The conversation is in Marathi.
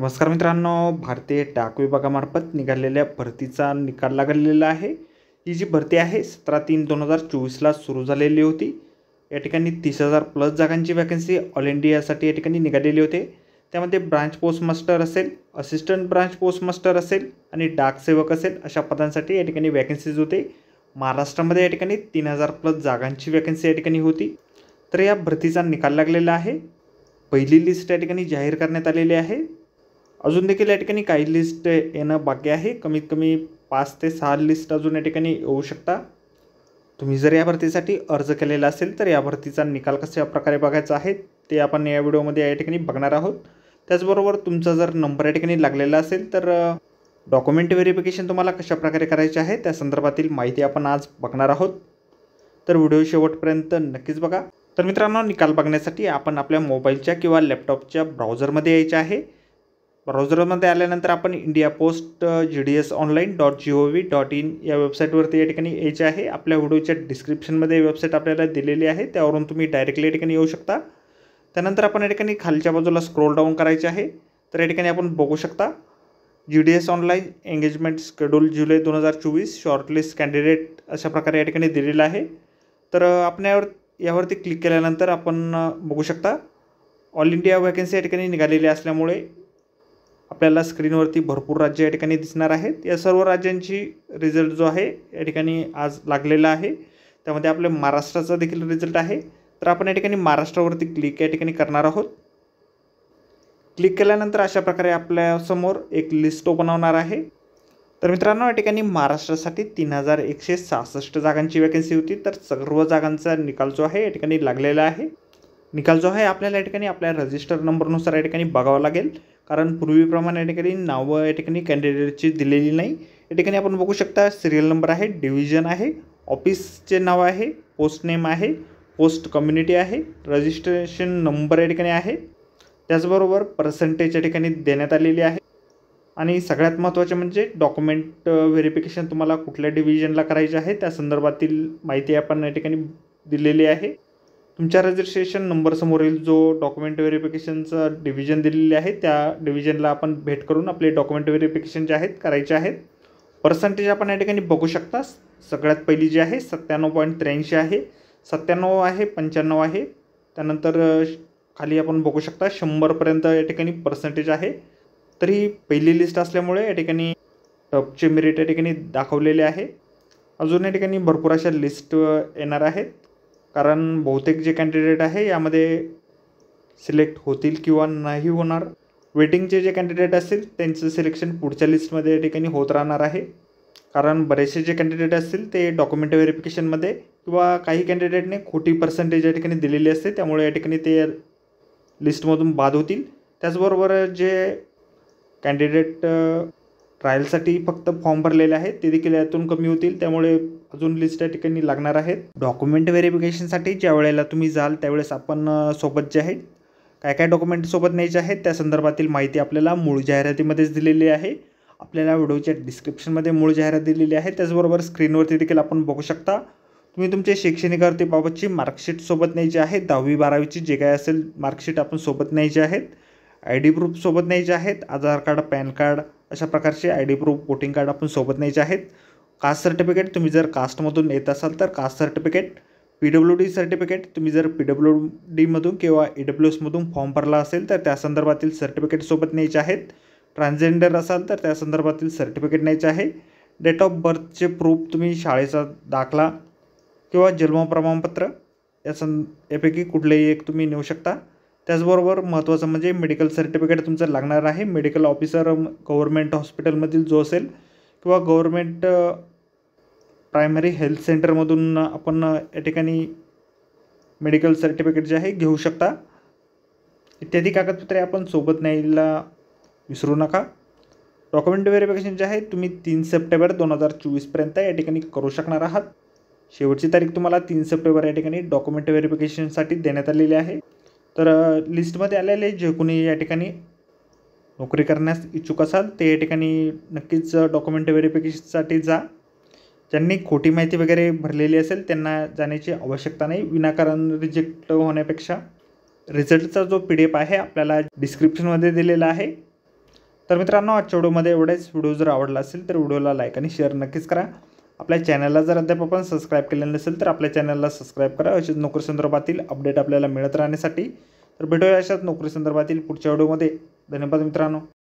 नमस्कार मित्रांनो भारतीय डाक विभागामार्फत निघालेल्या भरतीचा निकाल लागलेला आहे ही जी भरती आहे सतरा तीन दोन हजार चोवीसला सुरू झालेली होती या ठिकाणी तीस हजार प्लस जागांची वॅकन्सी ऑल इंडियासाठी या ठिकाणी निघालेली होते त्यामध्ये ब्रांच पोस्टमास्टर असेल असिस्टंट ब्रांच पोस्टमास्टर असेल आणि डाक सेवक असेल अशा पदांसाठी या ठिकाणी वॅकन्सीज होते महाराष्ट्रामध्ये या ठिकाणी तीन हजार प्लस जागांची वॅकन्सी या ठिकाणी होती तर या भरतीचा निकाल लागलेला आहे पहिली लिस्ट या ठिकाणी जाहीर करण्यात आलेली आहे अजून देखील या ठिकाणी काही लिस्ट येणं बाकी आहे कमीत कमी पाच ते सहा लिस्ट अजून या ठिकाणी येऊ शकता तुम्ही जर या भरतीसाठी अर्ज केलेला असेल तर या भरतीचा निकाल कशा प्रकारे बघायचा आहे ते आपण या व्हिडिओमध्ये या ठिकाणी बघणार आहोत त्याचबरोबर तुमचा जर नंबर या ठिकाणी लागलेला असेल तर डॉक्युमेंट व्हेरिफिकेशन तुम्हाला कशा प्रकारे करायचे आहे त्या संदर्भातील माहिती आपण आज बघणार आहोत तर व्हिडिओ शेवटपर्यंत नक्कीच बघा तर मित्रांनो निकाल बघण्यासाठी आपण आपल्या मोबाईलच्या किंवा लॅपटॉपच्या ब्राउझरमध्ये यायचे आहे ब्राउझरमध्ये आल्यानंतर आपण India Post G D S online dot G O V dot in या वेबसाईटवरती या ठिकाणी यायचे आहे आपल्या व्हिडिओच्या डिस्क्रिप्शनमध्ये वेबसाईट आपल्याला दिलेली आहे त्यावरून तुम्ही डायरेक्टली या ठिकाणी येऊ शकता त्यानंतर आपण या ठिकाणी खालच्या बाजूला स्क्रोल डाऊन करायचे आहे तर या ठिकाणी आपण बघू शकता G D S online engagement schedule जुलै दोन हजार चोवीस शॉर्टलिस्ट कॅन्डिडेट अशा प्रकारे या ठिकाणी दिलेलं आहे तर आपण यावर यावरती क्लिक केल्यानंतर आपण बघू शकता ऑल इंडिया वॅकन्सी या ठिकाणी निघालेली असल्यामुळे आपल्याला स्क्रीनवरती भरपूर राज्य या ठिकाणी दिसणार आहेत या सर्व राज्यांची रिझल्ट जो आहे या ठिकाणी आज लागलेला आहे त्यामध्ये आपल्या महाराष्ट्राचा देखील रिझल्ट आहे तर आपण या ठिकाणी महाराष्ट्रावरती क्लिक या ठिकाणी करणार आहोत क्लिक केल्यानंतर अशा प्रकारे आपल्यासमोर एक लिस्ट ओपन होणार आहे तर मित्रांनो या ठिकाणी महाराष्ट्रासाठी तीन हजार एकशे सहासष्ट जागांची वॅकन्सी होती तर सर्व जागांचा निकाल जो आहे या ठिकाणी लागलेला आहे निकाल जो आहे आपल्याला या ठिकाणी आपल्या रजिस्टर नंबरनुसार या ठिकाणी बघावा लागेल कारण पूर्वीप्रमाणे या ठिकाणी नावं या ठिकाणी कॅन्डिडेटची दिलेली नाही या ठिकाणी आपण बघू शकता सिरियल नंबर आहे डिव्हिजन आहे ऑफिसचे नाव आहे पोस्ट नेम आहे पोस्ट कम्युनिटी आहे रजिस्ट्रेशन नंबर या ठिकाणी आहे त्याचबरोबर पर्सेंटेज या ठिकाणी देण्यात आलेली आहे आणि सगळ्यात महत्त्वाचे म्हणजे डॉक्युमेंट व्हेरिफिकेशन तुम्हाला कुठल्या डिव्हिजनला करायचे आहे त्या संदर्भातील माहिती आपण या ठिकाणी दिलेली आहे तुमच्या रजिस्ट्रेशन नंबरसमोरील जो डॉक्युमेंट व्हेरिफिकेशनचा डिव्हिजन दिलेली आहे त्या डिव्हिजनला आपण भेट करून आपले डॉक्युमेंट व्हेरिफिकेशन जे आहेत करायचे आहेत पर्सेंटेज आपण या ठिकाणी बघू शकता सगळ्यात पहिली जी आहे सत्त्याण्णव पॉईंट त्र्याऐंशी आहे सत्त्याण्णव आहे पंच्याण्णव आहे त्यानंतर खाली आपण बघू शकता शंभरपर्यंत या ठिकाणी पर्सेंटेज आहे तर ही पहिली लिस्ट असल्यामुळे या ठिकाणी टॉपचे मेरिट या ठिकाणी दाखवलेले आहे अजून या ठिकाणी भरपूर अशा लिस्ट येणार आहेत कारण बहुतेक जे कॅन्डिडेट आहे यामध्ये सिलेक्ट होतील किंवा नाही होणार वेटिंगचे जे कॅन्डिडेट असतील त्यांचं सिलेक्शन पुढच्या लिस्टमध्ये या ठिकाणी होत राहणार आहे कारण बरेचसे जे कॅन्डिडेट असतील ते डॉक्युमेंट व्हेरिफिकेशनमध्ये किंवा काही कॅन्डिडेटने खोटी पर्सेंटेज या ठिकाणी दिलेली असते त्यामुळे या ठिकाणी ते लिस्टमधून बाद होतील त्याचबरोबर जे कॅन्डिडेट ट्रायलसाठी फक्त फॉर्म भरलेले आहेत ते देखील यातून कमी होतील त्यामुळे अजून लिस्ट या ठिकाणी लागणार आहेत डॉक्युमेंट व्हेरिफिकेशनसाठी ज्या वेळेला तुम्ही जाल त्यावेळेस आपण सोबत जे आहे काय काय डॉक्युमेंट सोबत न्यायचे आहेत त्या संदर्भातील माहिती आपल्याला मूळ जाहिरातीमध्येच दिलेली आहे आपल्याला व्हिडिओच्या डिस्क्रिप्शनमध्ये मूळ जाहिरात दिलेली आहे त्याचबरोबर स्क्रीनवरती देखील आपण बघू शकता तुम्ही तुमच्या शैक्षणिक अर्थीबाबतची मार्कशीट सोबत न्यायची आहे दहावी बारावीची जे काय असेल मार्कशीट आपण सोबत न्यायची आहेत आय डी प्रूफ सोबत न्यायचे आहेत आधार कार्ड पॅन कार्ड अशा प्रकारचे I D proof voting card आपण सोबत न्यायचे आहेत कास्ट सर्टिफिकेट तुम्ही जर कास्टमधून येत असाल तर caste certificate P W D certificate तुम्ही जर पी डब्ल्यू डीमधून किंवा ई डब्ल्यू एसमधून फॉर्म भरला असेल तर त्या संदर्भातील सर्टिफिकेट सोबत न्यायचे आहेत ट्रान्सजेंडर असाल तर त्या संदर्भातील सर्टिफिकेट न्यायचे आहे डेट ऑफ बर्थचे प्रूफ तुम्ही शाळेचा दाखला किंवा जन्म प्रमाणपत्र या सं यापैकी कुठलेही एक तुम्ही नेऊ शकता त्याचबरोबर महत्त्वाचं म्हणजे मेडिकल सर्टिफिकेट तुमचं लागणार आहे मेडिकल ऑफिसर गव्हर्मेंट हॉस्पिटलमधील जो असेल किंवा गव्हर्मेंट प्रायमरी हेल्थ सेंटरमधून आपण या ठिकाणी मेडिकल सर्टिफिकेट जे आहे घेऊ शकता इत्यादी कागदपत्रे आपण सोबत न्यायला विसरू नका डॉक्युमेंट व्हेरिफिकेशन जे आहे तुम्ही तीन सप्टेंबर दोन हजार चोवीसपर्यंत या ठिकाणी करू शकणार आहात शेवटची तारीख तुम्हाला तीन सप्टेंबर या ठिकाणी डॉक्युमेंट व्हेरिफिकेशनसाठी देण्यात आलेली आहे तर लिस्टमध्ये आलेले जे कोणी या ठिकाणी नोकरी करण्यास इच्छुक असाल ते या ठिकाणी नक्कीच डॉक्युमेंट व्हेरिफिकेशनसाठी जा ज्यांनी खोटी माहिती वगैरे भरलेली असेल त्यांना जाण्याची आवश्यकता नाही विनाकारण रिजेक्ट होण्यापेक्षा रिझल्टचा जो पी डी एफ आहे आपल्याला डिस्क्रिप्शनमध्ये दिलेला आहे तर मित्रांनो आजच्या व्हिडिओमध्ये एवढेच व्हिडिओ जर आवडला असेल तर व्हिडिओला लाईक आणि शेअर नक्कीच करा आपल्या चॅनलला जर अद्याप आपण सबस्क्राईब केलेलं नसेल तर आपल्या चॅनलला सबस्क्राईब करा अशाच नोकरी संदर्भातील अपडेट आपल्याला मिळत राहण्यासाठी तर भेटूया अशाच नोकरी संदर्भातील पुढच्या व्हिडिओमध्ये धन्यवाद मित्रांनो